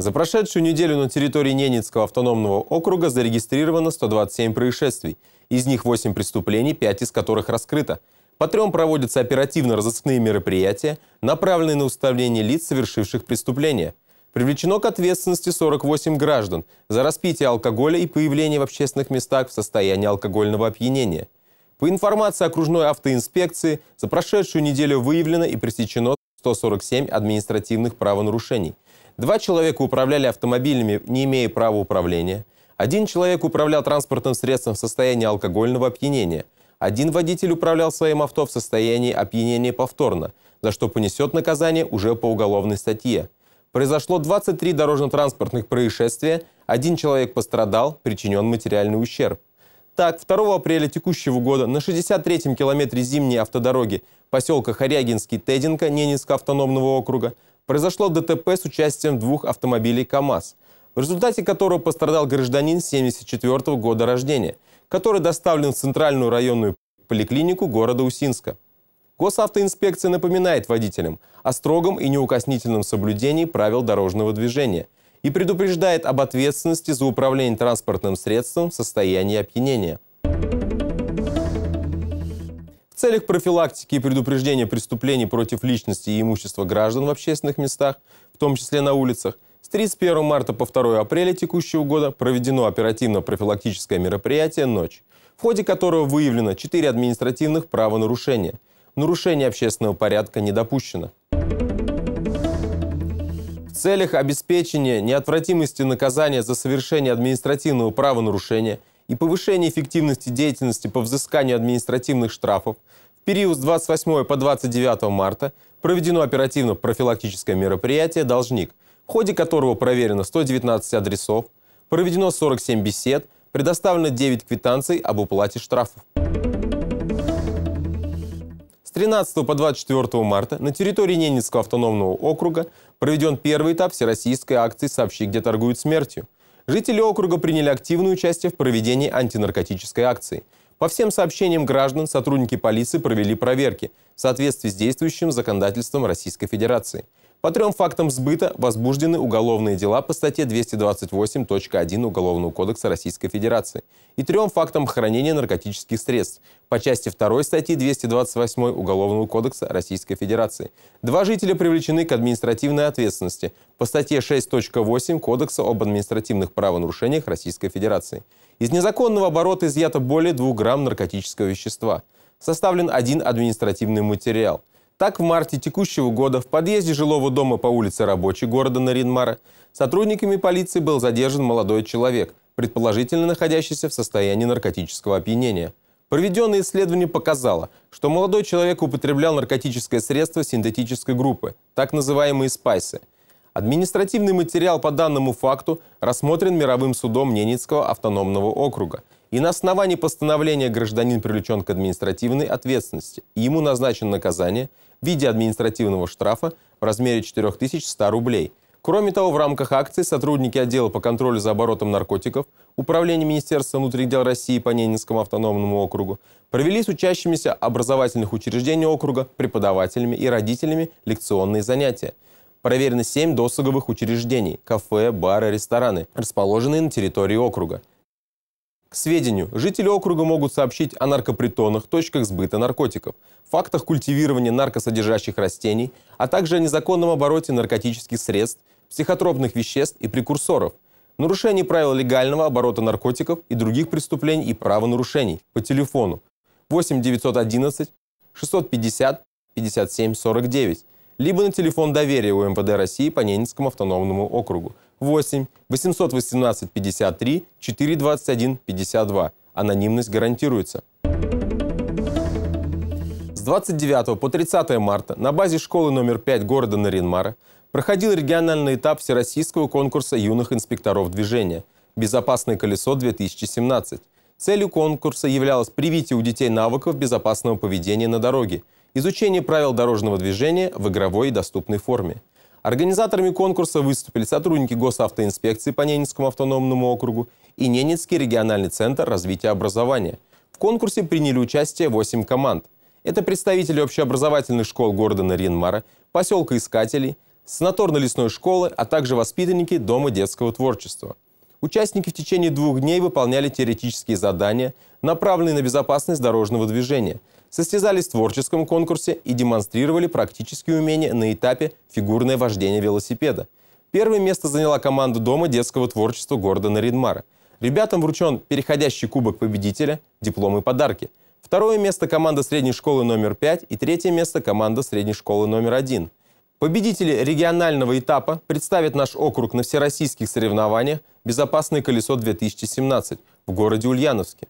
За прошедшую неделю на территории Ненецкого автономного округа зарегистрировано 127 происшествий. Из них 8 преступлений, 5 из которых раскрыто. По трем проводятся оперативно-розыскные мероприятия, направленные на установление лиц, совершивших преступления. Привлечено к ответственности 48 граждан за распитие алкоголя и появление в общественных местах в состоянии алкогольного опьянения. По информации окружной автоинспекции, за прошедшую неделю выявлено и пресечено 147 административных правонарушений – Два человека управляли автомобилями, не имея права управления. Один человек управлял транспортным средством в состоянии алкогольного опьянения. Один водитель управлял своим авто в состоянии опьянения повторно, за что понесет наказание уже по уголовной статье. Произошло 23 дорожно-транспортных происшествия, один человек пострадал, причинен материальный ущерб. Так, 2 апреля текущего года на 63-м километре зимней автодороги поселка Хорягинский-Тединка Ненецкого автономного округа – произошло ДТП с участием двух автомобилей КАМАЗ, в результате которого пострадал гражданин 74 -го года рождения, который доставлен в Центральную районную поликлинику города Усинска. Госавтоинспекция напоминает водителям о строгом и неукоснительном соблюдении правил дорожного движения и предупреждает об ответственности за управление транспортным средством в состоянии опьянения целях профилактики и предупреждения преступлений против личности и имущества граждан в общественных местах, в том числе на улицах, с 31 марта по 2 апреля текущего года проведено оперативно-профилактическое мероприятие «Ночь», в ходе которого выявлено 4 административных правонарушения. Нарушение общественного порядка не допущено. В целях обеспечения неотвратимости наказания за совершение административного правонарушения – и повышение эффективности деятельности по взысканию административных штрафов в период с 28 по 29 марта проведено оперативно-профилактическое мероприятие «Должник», в ходе которого проверено 119 адресов, проведено 47 бесед, предоставлено 9 квитанций об уплате штрафов. С 13 по 24 марта на территории Ненецкого автономного округа проведен первый этап всероссийской акции «Сообщи, где торгуют смертью», Жители округа приняли активное участие в проведении антинаркотической акции. По всем сообщениям граждан сотрудники полиции провели проверки в соответствии с действующим законодательством Российской Федерации – по трем фактам сбыта возбуждены уголовные дела по статье 228.1 Уголовного кодекса Российской Федерации и трем фактам хранения наркотических средств по части 2 статьи 228 Уголовного кодекса Российской Федерации. Два жителя привлечены к административной ответственности по статье 6.8 Кодекса об административных правонарушениях Российской Федерации. Из незаконного оборота изъято более 2 грамм наркотического вещества. Составлен один административный материал – так, в марте текущего года в подъезде жилого дома по улице Рабочей города Наринмара сотрудниками полиции был задержан молодой человек, предположительно находящийся в состоянии наркотического опьянения. Проведенное исследование показало, что молодой человек употреблял наркотическое средство синтетической группы, так называемые спайсы. Административный материал по данному факту рассмотрен мировым судом Ненецкого автономного округа – и на основании постановления гражданин привлечен к административной ответственности, ему назначено наказание в виде административного штрафа в размере 4100 рублей. Кроме того, в рамках акции сотрудники отдела по контролю за оборотом наркотиков Управления Министерства внутренних дел России по Ненецкому автономному округу провели с учащимися образовательных учреждений округа, преподавателями и родителями лекционные занятия. Проверено 7 досуговых учреждений – кафе, бары, рестораны, расположенные на территории округа. К сведению, жители округа могут сообщить о наркопритонах, точках сбыта наркотиков, фактах культивирования наркосодержащих растений, а также о незаконном обороте наркотических средств, психотропных веществ и прекурсоров, нарушении правил легального оборота наркотиков и других преступлений и правонарушений по телефону 8 911 650 57 49, либо на телефон доверия УМВД России по Ненецкому автономному округу 8 818 53 421 52. Анонимность гарантируется. С 29 по 30 марта на базе школы номер 5 города Наринмара проходил региональный этап Всероссийского конкурса юных инспекторов движения «Безопасное колесо-2017». Целью конкурса являлось привитие у детей навыков безопасного поведения на дороге, изучение правил дорожного движения в игровой и доступной форме. Организаторами конкурса выступили сотрудники госавтоинспекции по Ненецкому автономному округу и Ненецкий региональный центр развития образования. В конкурсе приняли участие 8 команд. Это представители общеобразовательных школ города Наринмара, поселка Искателей, санаторно-лесной школы, а также воспитанники Дома детского творчества. Участники в течение двух дней выполняли теоретические задания, направленные на безопасность дорожного движения – состязались в творческом конкурсе и демонстрировали практические умения на этапе фигурное вождение велосипеда. Первое место заняла команда Дома детского творчества города Наринмара. Ребятам вручен переходящий кубок победителя, диплом и подарки. Второе место – команда средней школы номер 5 и третье место – команда средней школы номер 1. Победители регионального этапа представят наш округ на всероссийских соревнованиях «Безопасное колесо-2017» в городе Ульяновске.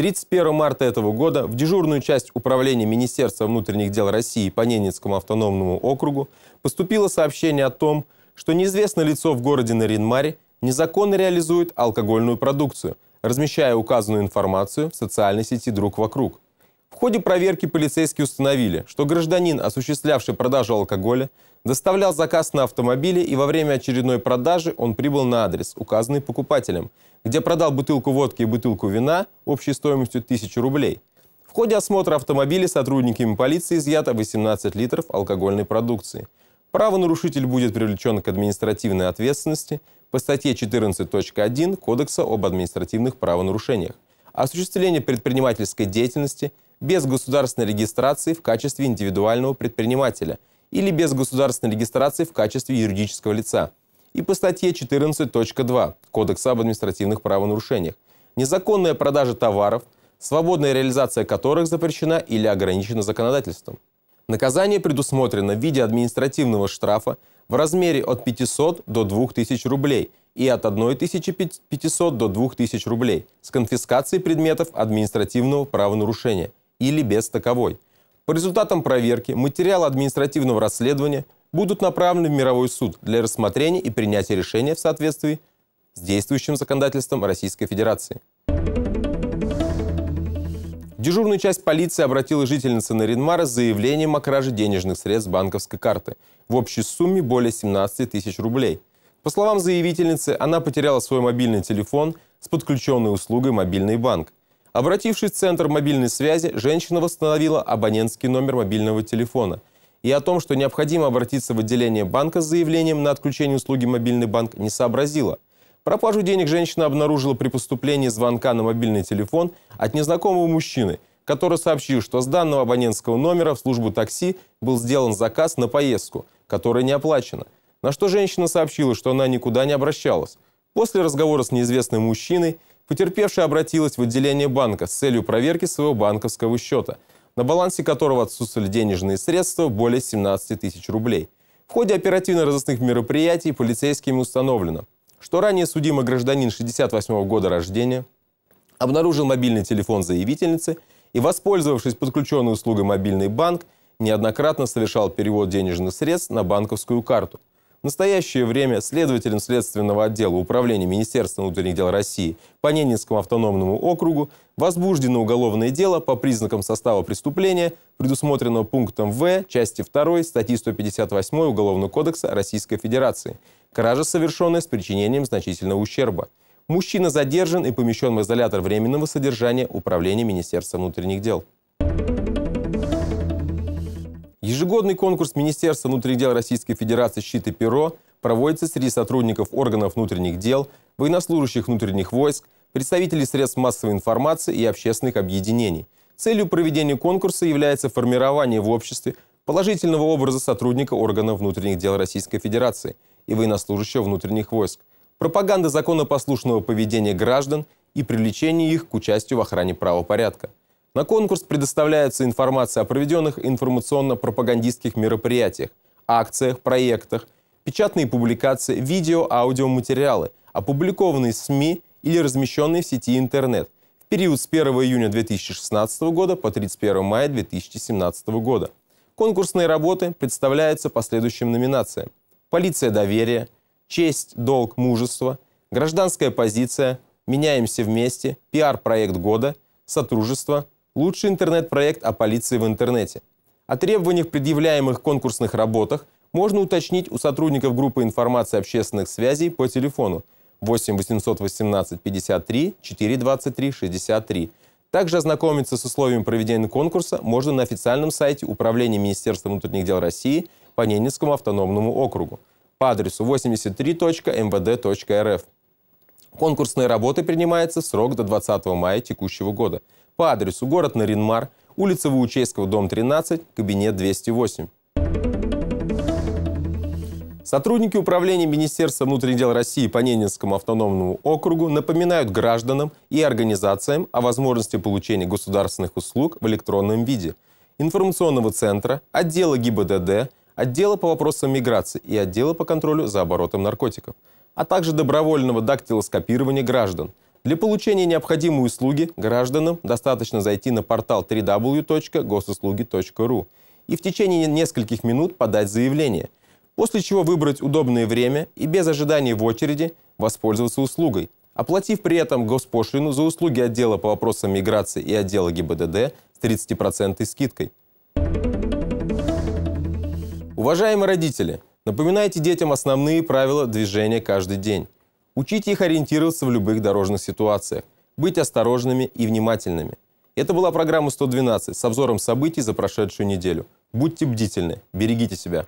31 марта этого года в дежурную часть управления Министерства внутренних дел России по Ненецкому автономному округу поступило сообщение о том, что неизвестное лицо в городе Наринмаре незаконно реализует алкогольную продукцию, размещая указанную информацию в социальной сети «Друг вокруг». В ходе проверки полицейские установили, что гражданин, осуществлявший продажу алкоголя, доставлял заказ на автомобиле и во время очередной продажи он прибыл на адрес, указанный покупателем, где продал бутылку водки и бутылку вина общей стоимостью 1000 рублей. В ходе осмотра автомобиля сотрудниками полиции изъято 18 литров алкогольной продукции. Правонарушитель будет привлечен к административной ответственности по статье 14.1 Кодекса об административных правонарушениях. Осуществление предпринимательской деятельности – без государственной регистрации в качестве индивидуального предпринимателя или без государственной регистрации в качестве юридического лица и по статье 14.2 Кодекса об административных правонарушениях незаконная продажа товаров, свободная реализация которых запрещена или ограничена законодательством. Наказание предусмотрено в виде административного штрафа в размере от 500 до 2000 рублей и от 1500 до 2000 рублей с конфискацией предметов административного правонарушения – или без таковой. По результатам проверки материалы административного расследования будут направлены в мировой суд для рассмотрения и принятия решения в соответствии с действующим законодательством Российской Федерации. В дежурную часть полиции обратила жительница Наринмара с заявлением о краже денежных средств с банковской карты в общей сумме более 17 тысяч рублей. По словам заявительницы, она потеряла свой мобильный телефон с подключенной услугой «Мобильный банк». Обратившись в центр мобильной связи, женщина восстановила абонентский номер мобильного телефона. И о том, что необходимо обратиться в отделение банка с заявлением на отключение услуги мобильный банк, не сообразила. Пропажу денег женщина обнаружила при поступлении звонка на мобильный телефон от незнакомого мужчины, который сообщил, что с данного абонентского номера в службу такси был сделан заказ на поездку, которая не оплачена. На что женщина сообщила, что она никуда не обращалась. После разговора с неизвестным мужчиной Потерпевшая обратилась в отделение банка с целью проверки своего банковского счета, на балансе которого отсутствовали денежные средства более 17 тысяч рублей. В ходе оперативно-розыскных мероприятий полицейскими установлено, что ранее судимый гражданин 68 года рождения обнаружил мобильный телефон заявительницы и, воспользовавшись подключенной услугой «Мобильный банк», неоднократно совершал перевод денежных средств на банковскую карту – в настоящее время следователем Следственного отдела Управления Министерства внутренних дел России по Ненецкому автономному округу возбуждено уголовное дело по признакам состава преступления, предусмотренного пунктом В части 2 статьи 158 Уголовного кодекса Российской Федерации «Кража, совершенная с причинением значительного ущерба». Мужчина задержан и помещен в изолятор временного содержания Управления Министерства внутренних дел. Ежегодный конкурс Министерства внутренних дел Российской Федерации «Щит и перо» проводится среди сотрудников органов внутренних дел, военнослужащих внутренних войск, представителей средств массовой информации и общественных объединений. Целью проведения конкурса является формирование в обществе положительного образа сотрудника органов внутренних дел Российской Федерации и военнослужащего внутренних войск, пропаганда законопослушного поведения граждан и привлечение их к участию в охране правопорядка. На конкурс предоставляется информация о проведенных информационно-пропагандистских мероприятиях, акциях, проектах, печатные публикации, видео, аудиоматериалы, опубликованные в СМИ или размещенные в сети интернет в период с 1 июня 2016 года по 31 мая 2017 года. Конкурсные работы представляются по следующим номинациям. «Полиция доверия», «Честь, долг, мужество», «Гражданская позиция», «Меняемся вместе», «Пиар-проект года», «Сотрудничество», лучший интернет-проект о полиции в интернете. О требованиях, предъявляемых в конкурсных работах, можно уточнить у сотрудников группы информации общественных связей по телефону 8 818 53 423 63. Также ознакомиться с условиями проведения конкурса можно на официальном сайте Управления Министерства внутренних дел России по Ненецкому автономному округу по адресу 83.mvd.рф. Эм Конкурсные работы принимаются срок до 20 мая текущего года – по адресу город Наринмар, улица Ваучейского, дом 13, кабинет 208. Сотрудники Управления Министерства внутренних дел России по Ненецкому автономному округу напоминают гражданам и организациям о возможности получения государственных услуг в электронном виде. Информационного центра, отдела ГИБДД, отдела по вопросам миграции и отдела по контролю за оборотом наркотиков, а также добровольного дактилоскопирования граждан – для получения необходимой услуги гражданам достаточно зайти на портал www.gosuslugi.ru и в течение нескольких минут подать заявление, после чего выбрать удобное время и без ожидания в очереди воспользоваться услугой, оплатив при этом госпошлину за услуги отдела по вопросам миграции и отдела ГИБДД с 30% скидкой. Уважаемые родители, напоминайте детям основные правила движения каждый день. Учите их ориентироваться в любых дорожных ситуациях, быть осторожными и внимательными. Это была программа 112 с обзором событий за прошедшую неделю. Будьте бдительны, берегите себя.